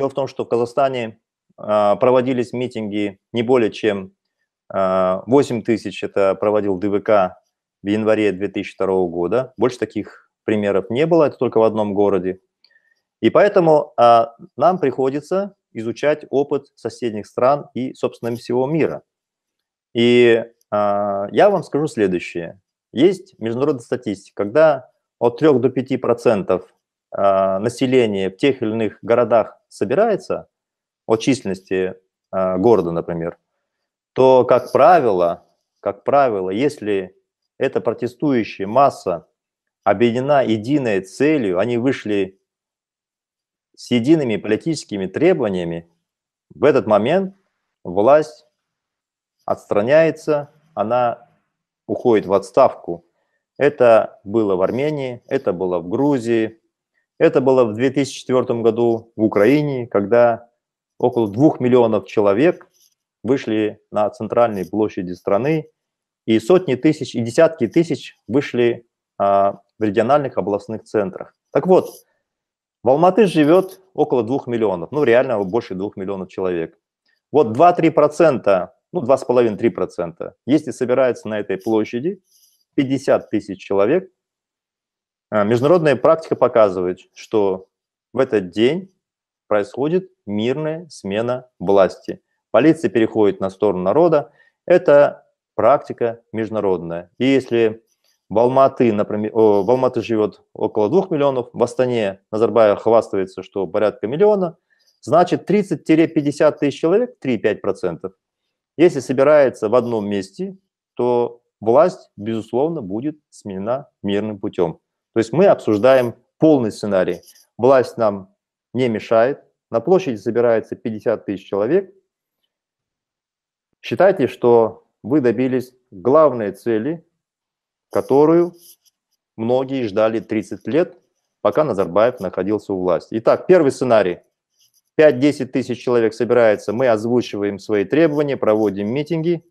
Дело в том, что в Казахстане а, проводились митинги не более чем 8 а, тысяч, это проводил ДВК в январе 2002 года. Больше таких примеров не было, это только в одном городе. И поэтому а, нам приходится изучать опыт соседних стран и, собственно, всего мира. И я вам скажу следующее. Есть международная статистика, когда от 3 до 5 процентов населения в тех или иных городах собирается о численности а, города, например, то, как правило, как правило, если эта протестующая масса объединена единой целью, они вышли с едиными политическими требованиями, в этот момент власть отстраняется, она уходит в отставку. Это было в Армении, это было в Грузии, это было в 2004 году в Украине, когда около двух миллионов человек вышли на центральные площади страны, и сотни тысяч, и десятки тысяч вышли а, в региональных областных центрах. Так вот, в Алматы живет около двух миллионов, ну реально больше двух миллионов человек. Вот 2-3%, ну 2,5-3%, если собирается на этой площади 50 тысяч человек, а, международная практика показывает, что в этот день происходит мирная смена власти. Полиция переходит на сторону народа. Это практика международная. И если в Алматы, например, в Алматы живет около 2 миллионов, в Астане Назарбаев хвастается, что порядка миллиона, значит 30-50 тысяч человек, 3-5%. Если собирается в одном месте, то власть, безусловно, будет сменена мирным путем. То есть мы обсуждаем полный сценарий. Власть нам не мешает, на площади собирается 50 тысяч человек. Считайте, что вы добились главной цели, которую многие ждали 30 лет, пока Назарбаев находился у власти. Итак, первый сценарий. 5-10 тысяч человек собирается, мы озвучиваем свои требования, проводим митинги.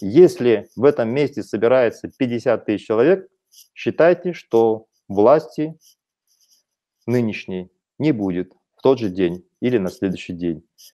Если в этом месте собирается 50 тысяч человек, считайте, что власти нынешней не будет в тот же день или на следующий день.